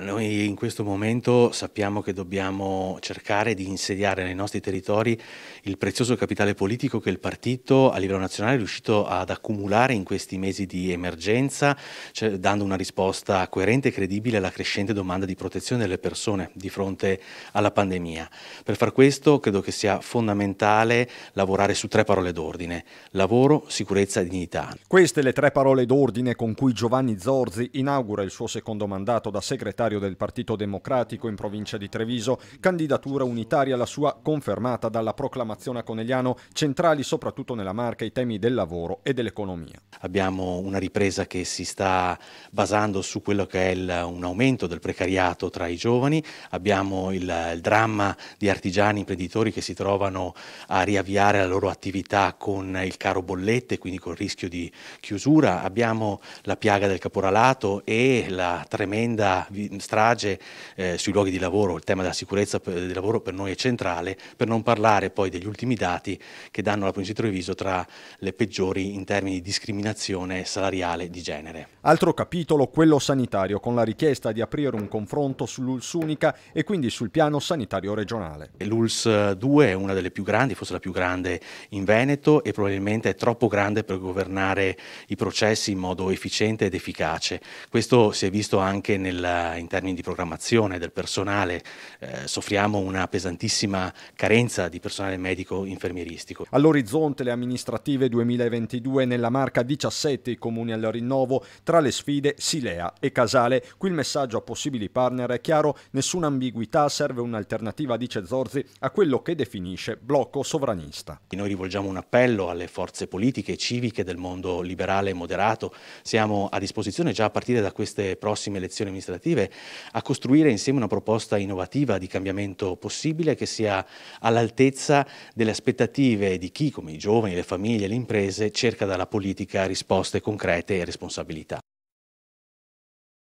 Noi in questo momento sappiamo che dobbiamo cercare di insediare nei nostri territori il prezioso capitale politico che il partito a livello nazionale è riuscito ad accumulare in questi mesi di emergenza, cioè dando una risposta coerente e credibile alla crescente domanda di protezione delle persone di fronte alla pandemia. Per far questo credo che sia fondamentale lavorare su tre parole d'ordine, lavoro, sicurezza e dignità. Queste le tre parole d'ordine con cui Giovanni Zorzi inaugura il suo secondo mandato da segretario segretario del Partito Democratico in provincia di Treviso, candidatura unitaria la sua confermata dalla proclamazione a Conegliano, centrali soprattutto nella Marca i temi del lavoro e dell'economia. Abbiamo una ripresa che si sta basando su quello che è il, un aumento del precariato tra i giovani, abbiamo il, il dramma di artigiani imprenditori che si trovano a riavviare la loro attività con il caro bollette, quindi col rischio di chiusura, abbiamo la piaga del caporalato e la tremenda strage eh, sui luoghi di lavoro, il tema della sicurezza del lavoro per noi è centrale, per non parlare poi degli ultimi dati che danno la provincia di Treviso tra le peggiori in termini di discriminazione salariale di genere. Altro capitolo, quello sanitario, con la richiesta di aprire un confronto sull'ULS unica e quindi sul piano sanitario regionale. L'ULS 2 è una delle più grandi, forse la più grande in Veneto e probabilmente è troppo grande per governare i processi in modo efficiente ed efficace. Questo si è visto anche nel, in termini di programmazione del personale, eh, soffriamo una pesantissima carenza di personale medico infermieristico. All'orizzonte le amministrative 2022 nella marca 17 i comuni al rinnovo, tra le sfide Silea e Casale. Qui il messaggio a possibili partner è chiaro, nessuna ambiguità, serve un'alternativa, dice Zorzi, a quello che definisce blocco sovranista. Noi rivolgiamo un appello alle forze politiche e civiche del mondo liberale e moderato, siamo a disposizione già a partire da queste prossime elezioni amministrative a costruire insieme una proposta innovativa di cambiamento possibile che sia all'altezza delle aspettative di chi, come i giovani, le famiglie, le imprese, cerca dalla politica risposte concrete e responsabilità.